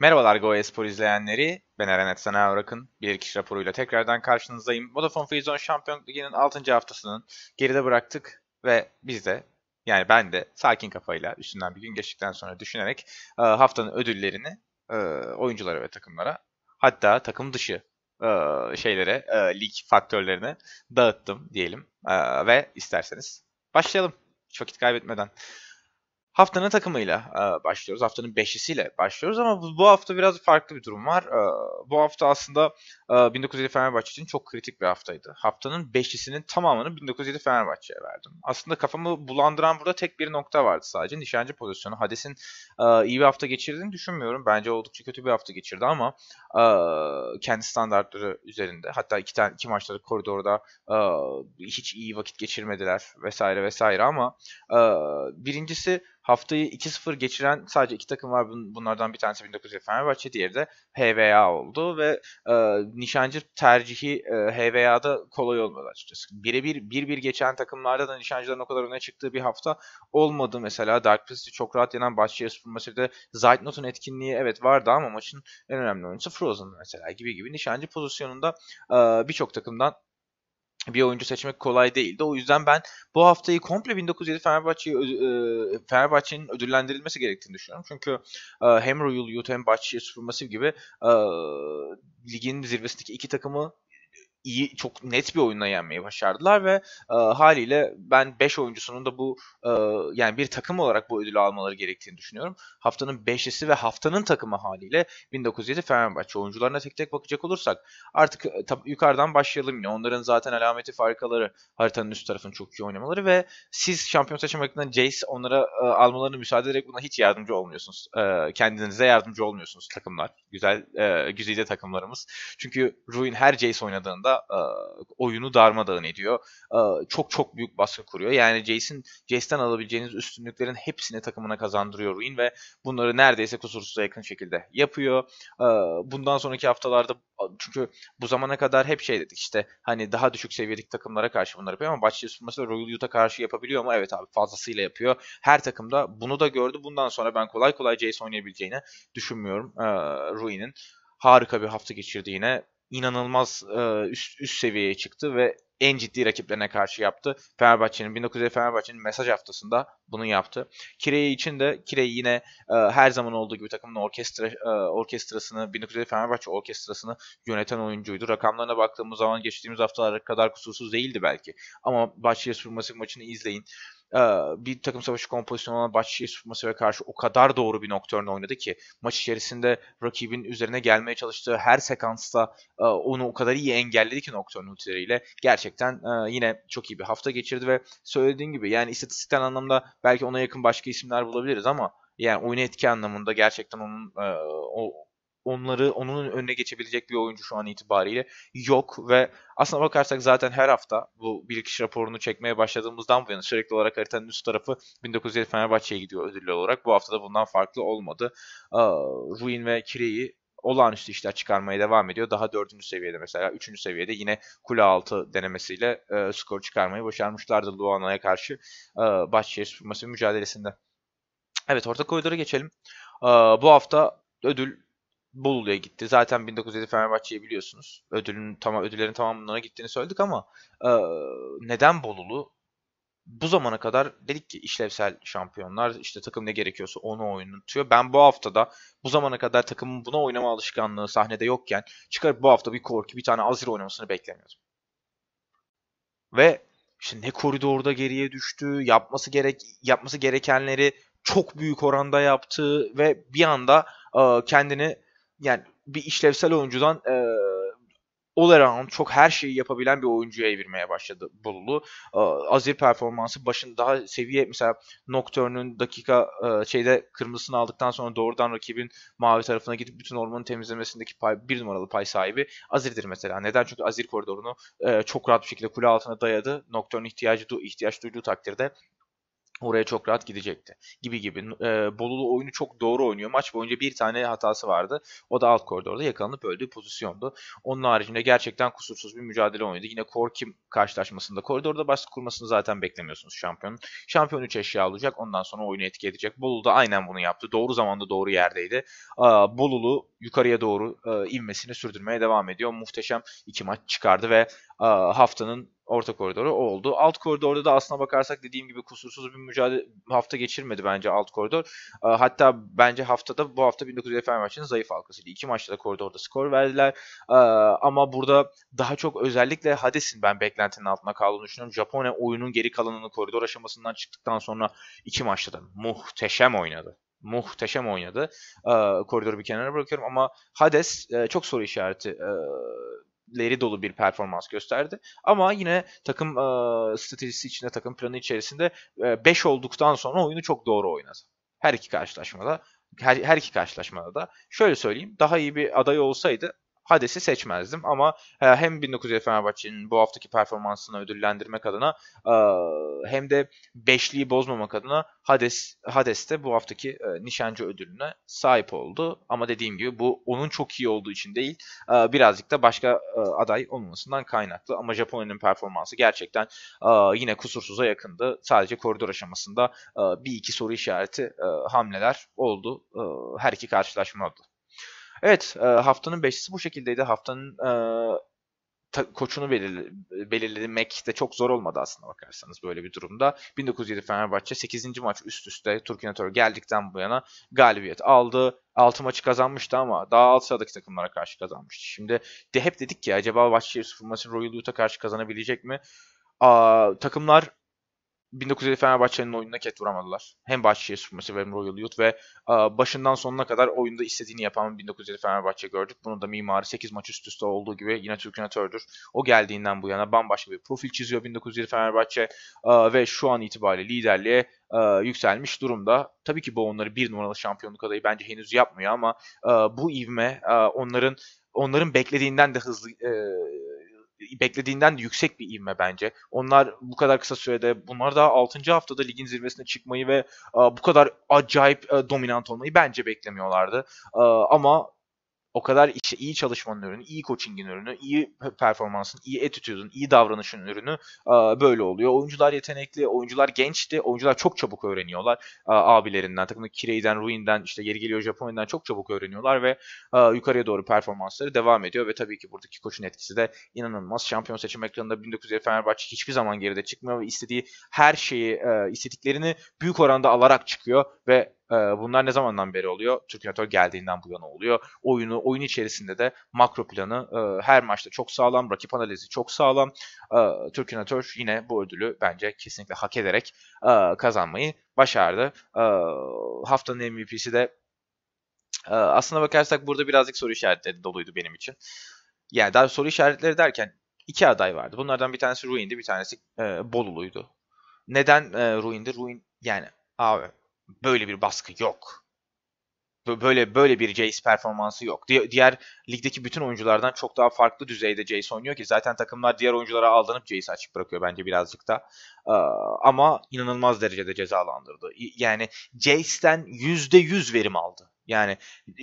Merhabalar Go Espor izleyenleri. Ben Eren Etsen Arakın. Bir kişi raporuyla tekrardan karşınızdayım. Vodafone Freezone Şampiyonluk Ligi'nin 6. haftasının geride bıraktık ve biz de yani ben de sakin kafayla üstünden bir gün geçtikten sonra düşünerek e, haftanın ödüllerini e, oyunculara ve takımlara hatta takım dışı e, şeylere, lig faktörlerine dağıttım diyelim. Ve isterseniz başlayalım hiç vakit kaybetmeden. Haftanın takımıyla e, başlıyoruz. Haftanın beşisiyle başlıyoruz ama bu, bu hafta biraz farklı bir durum var. E, bu hafta aslında 1907 ee, Fenerbahçe için çok kritik bir haftaydı. Haftanın beşlisinin tamamını 1907 Fenerbahçe'ye verdim. Aslında kafamı bulandıran burada tek bir nokta vardı sadece. Nişancı pozisyonu. Hades'in e, iyi bir hafta geçirdiğini düşünmüyorum. Bence oldukça kötü bir hafta geçirdi ama e, kendi standartları üzerinde. Hatta iki, tane, iki maçları koridorda e, hiç iyi vakit geçirmediler vesaire vesaire ama birincisi haftayı 2-0 geçiren sadece iki takım var. Bunlardan bir tanesi 1907 Fenerbahçe, diğeri de HVA oldu ve e, nişancı tercihi e, HVA'da kolay olmadı açıkçası. Birebir bir bir geçen takımlarda da nişancıların o kadar öne çıktığı bir hafta olmadı mesela. Dark Pass'i çok rahat yenen Başşehirspor maçında Zaytnot'un etkinliği evet vardı ama maçın en önemli oyuncusu Frozen mesela gibi gibi nişancı pozisyonunda e, birçok takımdan bir oyuncu seçmek kolay değildi. O yüzden ben bu haftayı komple 1907 Fenerbahçe'yi e, Fenerbahçe'nin ödüllendirilmesi gerektiğini düşünüyorum. Çünkü e, hem Royal Youth hem Bahçeşehir Super gibi e, ligin zirvesindeki iki takımı iyi çok net bir oyunla yenmeyi başardılar ve e, haliyle ben 5 oyuncusunun da bu e, yani bir takım olarak bu ödülü almaları gerektiğini düşünüyorum. Haftanın 5'lisi ve haftanın takımı haliyle 1907 Fenerbahçe oyuncularına tek tek bakacak olursak artık e, tab- yukarıdan başlayalım yine. Onların zaten alameti farikaları haritanın üst tarafının çok iyi oynamaları ve siz şampiyon seçim hakkında Jace onlara e, almalarını müsaade ederek buna hiç yardımcı olmuyorsunuz. E, kendinize yardımcı olmuyorsunuz takımlar. Güzel e, güzide takımlarımız. Çünkü Ruin her Jace oynadığında anda e, oyunu darmadağın ediyor. E, çok çok büyük baskı kuruyor. Yani Jason Jason alabileceğiniz üstünlüklerin hepsini takımına kazandırıyor Ruin ve bunları neredeyse kusursuza yakın şekilde yapıyor. E, bundan sonraki haftalarda çünkü bu zamana kadar hep şey dedik işte hani daha düşük seviyedeki takımlara karşı bunları yapıyor ama Başçı mesela Royal Utah karşı yapabiliyor mu? Evet abi fazlasıyla yapıyor. Her takımda bunu da gördü. Bundan sonra ben kolay kolay Jason oynayabileceğini düşünmüyorum e, Ruin'in. Harika bir hafta geçirdi yine inanılmaz e, üst, üst seviyeye çıktı ve en ciddi rakiplerine karşı yaptı. Fenerbahçe'nin 1950 Fenerbahçe'nin mesaj haftasında bunu yaptı. Kireyi için de Kireyi yine e, her zaman olduğu gibi takımın orkestra e, orkestrasını 1950 Fenerbahçe orkestrasını yöneten oyuncuydu. Rakamlarına baktığımız zaman geçtiğimiz haftalara kadar kusursuz değildi belki. Ama Başakşehir Spor Masif maçını izleyin. Ee, bir takım savaşı kompozisyonuna Başşehir ve karşı o kadar doğru bir Nocturne oynadı ki maç içerisinde rakibin üzerine gelmeye çalıştığı her sekansta e, onu o kadar iyi engelledi ki noktörün ultileriyle gerçekten e, yine çok iyi bir hafta geçirdi ve söylediğin gibi yani istatistikten anlamda belki ona yakın başka isimler bulabiliriz ama yani oyun etki anlamında gerçekten onun e, o onları onun önüne geçebilecek bir oyuncu şu an itibariyle yok ve aslına bakarsak zaten her hafta bu bilgiç raporunu çekmeye başladığımızdan bu yana sürekli olarak haritanın üst tarafı 1907 Fenerbahçe'ye gidiyor ödüllü olarak. Bu hafta da bundan farklı olmadı. Ruin ve Kire'yi olağanüstü işler çıkarmaya devam ediyor. Daha dördüncü seviyede mesela. Üçüncü seviyede yine kule altı denemesiyle e, skor çıkarmayı başarmışlardı Luana'ya karşı e, Bahçeşehir Sürması mücadelesinde. Evet orta koridora geçelim. E, bu hafta ödül Bolu'ya gitti. Zaten 1907 Fenerbahçe'yi biliyorsunuz. Ödülün tamam ödüllerin tamamına gittiğini söyledik ama e, neden Bolulu? Bu zamana kadar dedik ki işlevsel şampiyonlar işte takım ne gerekiyorsa onu oynatıyor. Ben bu haftada bu zamana kadar takımın buna oynama alışkanlığı sahnede yokken çıkarıp bu hafta bir korku bir tane Azir oynamasını beklemiyordum. Ve işte ne koridorda geriye düştü, yapması gerek yapması gerekenleri çok büyük oranda yaptı ve bir anda e, kendini yani bir işlevsel oyuncudan e, all around çok her şeyi yapabilen bir oyuncuya evirmeye başladı Bululu. Azir performansı başında daha seviye mesela Nocturne'un dakika şeyde kırmızısını aldıktan sonra doğrudan rakibin mavi tarafına gidip bütün ormanın temizlemesindeki pay, bir numaralı pay sahibi Azir'dir mesela. Neden? Çünkü Azir koridorunu çok rahat bir şekilde kule altına dayadı. Nocturne ihtiyacı ihtiyaç duyduğu takdirde oraya çok rahat gidecekti gibi gibi. E, Bolulu oyunu çok doğru oynuyor. Maç boyunca bir tane hatası vardı. O da alt koridorda yakalanıp öldüğü pozisyondu. Onun haricinde gerçekten kusursuz bir mücadele oynadı. Yine Korkim karşılaşmasında koridorda baskı kurmasını zaten beklemiyorsunuz şampiyonun. Şampiyon 3 eşya alacak. Ondan sonra oyunu etki edecek. Bolulu da aynen bunu yaptı. Doğru zamanda doğru yerdeydi. E, Bolulu yukarıya doğru e, inmesini sürdürmeye devam ediyor. Muhteşem iki maç çıkardı ve e, haftanın Orta koridoru o oldu. Alt koridorda da aslına bakarsak dediğim gibi kusursuz bir mücadele hafta geçirmedi bence alt koridor. Ee, hatta bence haftada bu hafta 1900 Fener maçının zayıf halkasıydı. İki maçta da koridorda skor verdiler. Ee, ama burada daha çok özellikle Hades'in ben beklentinin altına kaldığını düşünüyorum. Japonya oyunun geri kalanını koridor aşamasından çıktıktan sonra iki maçta da muhteşem oynadı muhteşem oynadı. E, koridoru bir kenara bırakıyorum ama Hades e, çok soru işareti e, leri dolu bir performans gösterdi. Ama yine takım e, stratejisi içinde, takım planı içerisinde 5 e, olduktan sonra oyunu çok doğru oynadı. Her iki karşılaşmada her, her iki karşılaşmada da şöyle söyleyeyim daha iyi bir aday olsaydı Hades'i seçmezdim ama e, hem 1907 Fenerbahçe'nin bu haftaki performansını ödüllendirmek adına e, hem de beşliği bozmamak adına Hades, Hades de bu haftaki e, nişancı ödülüne sahip oldu. Ama dediğim gibi bu onun çok iyi olduğu için değil birazcık da başka aday olmasından kaynaklı. Ama Japonya'nın performansı gerçekten yine kusursuza yakındı. Sadece koridor aşamasında bir iki soru işareti hamleler oldu her iki karşılaşmada. Evet e, haftanın beşisi bu şekildeydi. Haftanın e, koçunu belirlemek de çok zor olmadı aslında bakarsanız böyle bir durumda. 1907 Fenerbahçe 8. maç üst üste Turkinatör geldikten bu yana galibiyet aldı. 6 maçı kazanmıştı ama daha alt sıradaki takımlara karşı kazanmıştı. Şimdi de hep dedik ki acaba Başşehir 0 maçı Royal Utah karşı kazanabilecek mi? Aa, takımlar 1950 Fenerbahçe'nin oyununa ket vuramadılar. Hem Bahçeşehir Sürmesi hem Royal Youth ve e, başından sonuna kadar oyunda istediğini yapan 1950 Fenerbahçe gördük. Bunu da mimarı 8 maç üst üste olduğu gibi yine Türk Türkünatördür. O geldiğinden bu yana bambaşka bir profil çiziyor 1950 Fenerbahçe e, ve şu an itibariyle liderliğe e, yükselmiş durumda. Tabii ki bu onları bir numaralı şampiyonluk adayı bence henüz yapmıyor ama bu ivme onların onların beklediğinden de hızlı beklediğinden de yüksek bir ivme bence. Onlar bu kadar kısa sürede bunlar daha 6. haftada ligin zirvesine çıkmayı ve bu kadar acayip dominant olmayı bence beklemiyorlardı. Ama o kadar işte iyi çalışmanın ürünü, iyi coachingin ürünü, iyi performansın, iyi etütüdün, iyi davranışın ürünü böyle oluyor. Oyuncular yetenekli, oyuncular gençti, oyuncular çok çabuk öğreniyorlar abilerinden, takımdaki Kirey'den, Ruin'den, işte geri geliyor Japonya'dan çok çabuk öğreniyorlar ve yukarıya doğru performansları devam ediyor ve tabii ki buradaki koçun etkisi de inanılmaz. Şampiyon seçim ekranında 1900 Fenerbahçe hiçbir zaman geride çıkmıyor ve istediği her şeyi, istediklerini büyük oranda alarak çıkıyor ve ee, bunlar ne zamandan beri oluyor? Türkiyator geldiğinden bu yana oluyor. Oyunu oyun içerisinde de makro planı e, her maçta çok sağlam, rakip analizi çok sağlam. E, Türkiyator yine bu ödülü bence kesinlikle hak ederek e, kazanmayı başardı. Haftanın MVP'si de aslında bakarsak burada birazcık soru işaretleri doluydu benim için. Yani daha soru işaretleri derken iki aday vardı. Bunlardan bir tanesi Ruin'di, bir tanesi e, Bolulu'ydu. Neden e, Ruin'di? Ruin yani abi böyle bir baskı yok. Böyle böyle bir Jace performansı yok. Di- diğer ligdeki bütün oyunculardan çok daha farklı düzeyde Jace oynuyor ki zaten takımlar diğer oyunculara aldanıp Jace açık bırakıyor bence birazcık da. Ee, ama inanılmaz derecede cezalandırdı. Yani Jace'den %100 verim aldı yani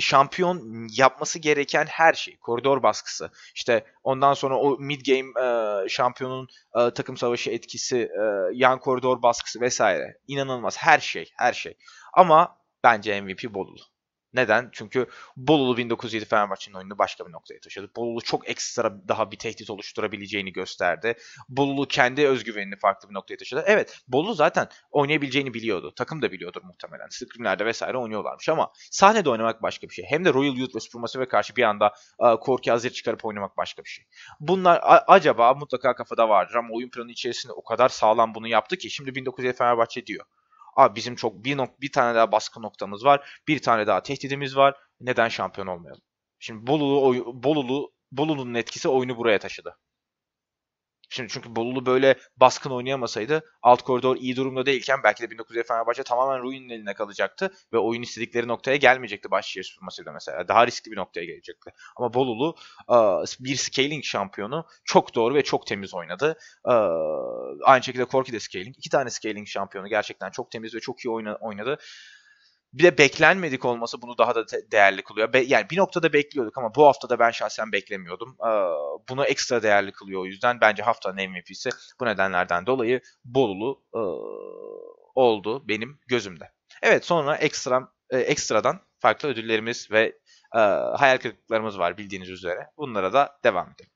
şampiyon yapması gereken her şey. Koridor baskısı. İşte ondan sonra o mid game e, şampiyonun e, takım savaşı etkisi, e, yan koridor baskısı vesaire. İnanılmaz her şey, her şey. Ama bence MVP Bolulu. Neden? Çünkü Bolulu 1907 Fenerbahçe'nin oyunu başka bir noktaya taşıdı. Bolulu çok ekstra daha bir tehdit oluşturabileceğini gösterdi. Bolulu kendi özgüvenini farklı bir noktaya taşıdı. Evet Bolulu zaten oynayabileceğini biliyordu. Takım da biliyordur muhtemelen. Scrimlerde vesaire oynuyorlarmış ama sahnede oynamak başka bir şey. Hem de Royal Youth ve ve karşı bir anda e, korku Azir çıkarıp oynamak başka bir şey. Bunlar acaba mutlaka kafada vardır ama oyun planı içerisinde o kadar sağlam bunu yaptı ki şimdi 1907 Fenerbahçe diyor. Abi bizim çok bir, nok bir tane daha baskı noktamız var. Bir tane daha tehdidimiz var. Neden şampiyon olmayalım? Şimdi Bolulu, Bolulu Bolulu'nun etkisi oyunu buraya taşıdı. Şimdi çünkü Bolulu böyle baskın oynayamasaydı alt koridor iyi durumda değilken belki de 1900 Fenerbahçe tamamen Ruin'in eline kalacaktı ve oyun istedikleri noktaya gelmeyecekti Başşehir Süpürmesi'yle mesela. Daha riskli bir noktaya gelecekti. Ama Bolulu e, bir scaling şampiyonu çok doğru ve çok temiz oynadı. E, aynı şekilde Korki de scaling. iki tane scaling şampiyonu gerçekten çok temiz ve çok iyi oynadı. Bir de beklenmedik olması bunu daha da değerli kılıyor. Be- yani bir noktada bekliyorduk ama bu haftada ben şahsen beklemiyordum. Ee, bunu ekstra değerli kılıyor o yüzden. Bence haftanın MVP'si bu nedenlerden dolayı Bolulu e, oldu benim gözümde. Evet sonra ekstra e, ekstradan farklı ödüllerimiz ve e, hayal kırıklıklarımız var bildiğiniz üzere. Bunlara da devam edelim.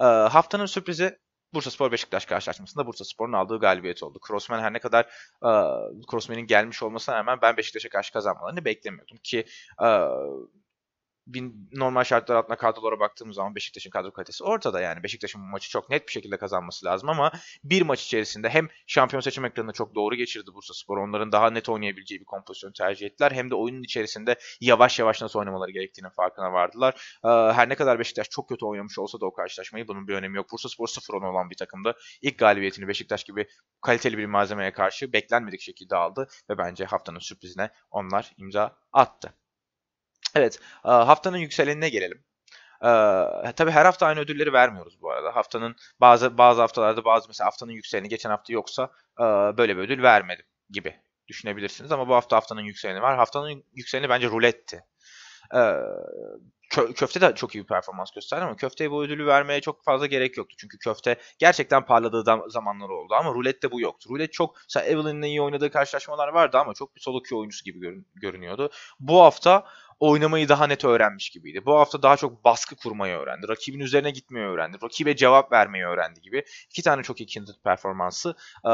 E, haftanın sürprizi Bursa Spor Beşiktaş karşılaşmasında Spor'un aldığı galibiyet oldu. Crossman her ne kadar e, Crossman'in gelmiş olmasına rağmen ben Beşiktaş'a karşı kazanmalarını beklemiyordum ki e, bin, normal şartlar altında kadrolara baktığımız zaman Beşiktaş'ın kadro kalitesi ortada yani. Beşiktaş'ın bu maçı çok net bir şekilde kazanması lazım ama bir maç içerisinde hem şampiyon seçim ekranını çok doğru geçirdi Bursa Spor. Onların daha net oynayabileceği bir kompozisyon tercih ettiler. Hem de oyunun içerisinde yavaş yavaş nasıl oynamaları gerektiğinin farkına vardılar. Ee, her ne kadar Beşiktaş çok kötü oynamış olsa da o karşılaşmayı bunun bir önemi yok. Bursa Spor 0 olan bir takımda ilk galibiyetini Beşiktaş gibi kaliteli bir malzemeye karşı beklenmedik şekilde aldı ve bence haftanın sürprizine onlar imza attı. Evet, e, haftanın yükselenine gelelim. Ee, tabii her hafta aynı ödülleri vermiyoruz bu arada. Haftanın bazı bazı haftalarda bazı mesela haftanın yükseleni geçen hafta yoksa e, böyle bir ödül vermedim gibi düşünebilirsiniz ama bu hafta haftanın yükseleni var. Haftanın yükseleni bence ruletti. Ee, kö- köfte de çok iyi bir performans gösterdi ama köfteye bu ödülü vermeye çok fazla gerek yoktu. Çünkü köfte gerçekten parladığı da zamanları oldu ama rulette bu yoktu. Rulet çok mesela Evelyn'le iyi oynadığı karşılaşmalar vardı ama çok bir solo queue oyuncusu gibi görün- görünüyordu. Bu hafta oynamayı daha net öğrenmiş gibiydi. Bu hafta daha çok baskı kurmayı öğrendi. Rakibin üzerine gitmeyi öğrendi. Rakibe cevap vermeyi öğrendi gibi. İki tane çok iyi Kindred performansı e,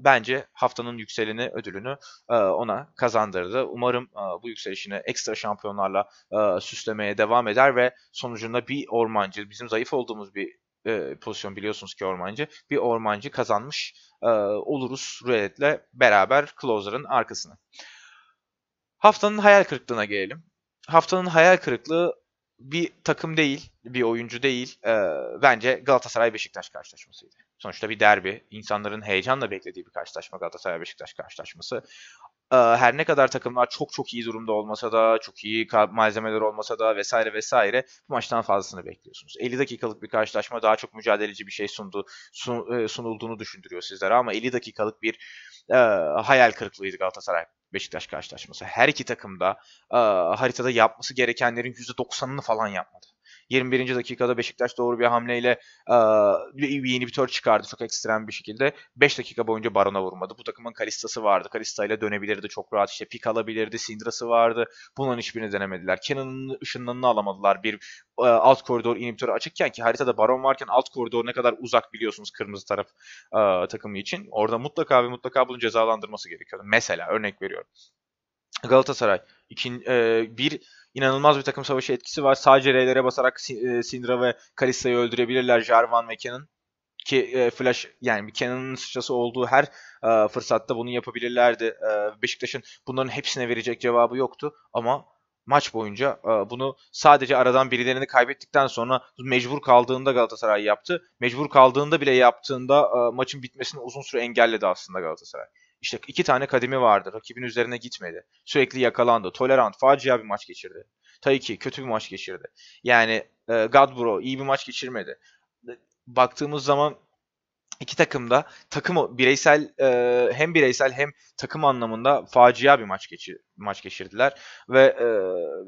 bence haftanın yükseleni ödülünü e, ona kazandırdı. Umarım e, bu yükselişini ekstra şampiyonlarla e, süslemeye devam eder ve sonucunda bir ormancı, bizim zayıf olduğumuz bir e, pozisyon biliyorsunuz ki ormancı. Bir ormancı kazanmış e, oluruz Rulet'le beraber Closer'ın arkasını. Haftanın hayal kırıklığına gelelim haftanın hayal kırıklığı bir takım değil, bir oyuncu değil. E, bence Galatasaray-Beşiktaş karşılaşmasıydı. Sonuçta bir derbi. insanların heyecanla beklediği bir karşılaşma Galatasaray-Beşiktaş karşılaşması. E, her ne kadar takımlar çok çok iyi durumda olmasa da, çok iyi malzemeler olmasa da vesaire vesaire bu maçtan fazlasını bekliyorsunuz. 50 dakikalık bir karşılaşma daha çok mücadeleci bir şey sundu, sun, e, sunulduğunu düşündürüyor sizlere ama 50 dakikalık bir e, hayal kırıklığıydı Galatasaray Beşiktaş karşılaşması. Her iki takım da e, haritada yapması gerekenlerin %90'ını falan yapmadı. 21. dakikada Beşiktaş doğru bir hamleyle e, yeni bir tör çıkardı çok ekstrem bir şekilde. 5 dakika boyunca Baron'a vurmadı. Bu takımın Kalista'sı vardı. Kalista ile dönebilirdi çok rahat. işte pik alabilirdi. Sindra'sı vardı. Bunların hiçbirini denemediler. Kenan'ın ışınlarını alamadılar. Bir e, alt koridor inhibitörü açıkken ki haritada Baron varken alt koridor ne kadar uzak biliyorsunuz kırmızı taraf e, takımı için. Orada mutlaka ve mutlaka bunun cezalandırması gerekiyordu. Mesela örnek veriyorum. Galatasaray ikin, e, bir inanılmaz bir takım savaşı etkisi var. Sadece R'lere basarak Syndra e, ve Kalista'yı öldürebilirler Jarvan ve Kenan ki e, Flash yani bir Kenan'ın sıçrası olduğu her e, fırsatta bunu yapabilirlerdi. E, Beşiktaş'ın bunların hepsine verecek cevabı yoktu ama maç boyunca e, bunu sadece aradan birilerini kaybettikten sonra mecbur kaldığında Galatasaray yaptı. Mecbur kaldığında bile yaptığında e, maçın bitmesini uzun süre engelledi aslında Galatasaray. İşte iki tane kademi vardı. Rakibin üzerine gitmedi. Sürekli yakalandı. Tolerant, facia bir maç geçirdi. Taiki kötü bir maç geçirdi. Yani e, Gadbro iyi bir maç geçirmedi. Baktığımız zaman iki takım da takım bireysel e, hem bireysel hem takım anlamında facia bir maç geçir, maç geçirdiler ve e,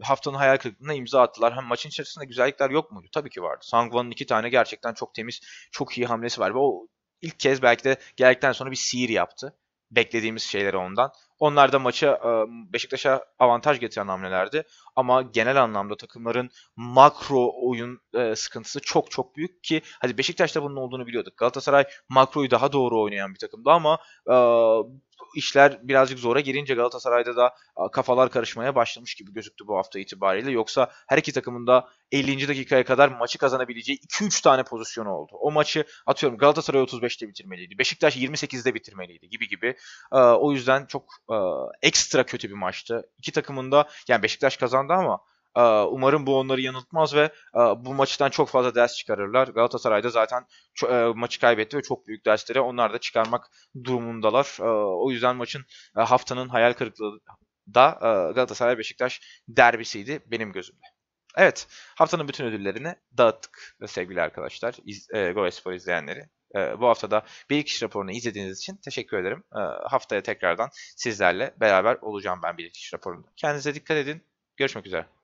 haftanın hayal kırıklığına imza attılar. Hem maçın içerisinde güzellikler yok muydu? Tabii ki vardı. Sangvan'ın iki tane gerçekten çok temiz, çok iyi hamlesi var ve o ilk kez belki de geldikten sonra bir sihir yaptı beklediğimiz şeyleri ondan. Onlar da maça e, Beşiktaş'a avantaj getiren hamlelerdi. Ama genel anlamda takımların makro oyun e, sıkıntısı çok çok büyük ki hadi Beşiktaş'ta bunun olduğunu biliyorduk. Galatasaray makroyu daha doğru oynayan bir takımdı ama e, işler birazcık zora girince Galatasaray'da da kafalar karışmaya başlamış gibi gözüktü bu hafta itibariyle. Yoksa her iki takımın da 50. dakikaya kadar maçı kazanabileceği 2-3 tane pozisyonu oldu. O maçı atıyorum Galatasaray 35'te bitirmeliydi. Beşiktaş 28'de bitirmeliydi gibi gibi. O yüzden çok ekstra kötü bir maçtı. İki takımın da yani Beşiktaş kazandı ama ee, umarım bu onları yanıltmaz ve e, bu maçtan çok fazla ders çıkarırlar. Galatasaray da zaten e, maçı kaybetti ve çok büyük dersleri onlar da çıkarmak durumundalar. Ee, o yüzden maçın e, haftanın hayal kırıklığı da Galatasaray Beşiktaş derbisiydi benim gözümde. Evet haftanın bütün ödüllerini dağıttık sevgili arkadaşlar. İz, e, izleyenleri. E, bu haftada bir iş raporunu izlediğiniz için teşekkür ederim. haftaya tekrardan sizlerle beraber olacağım ben bir iş raporunda. Kendinize dikkat edin. Görüşmek üzere.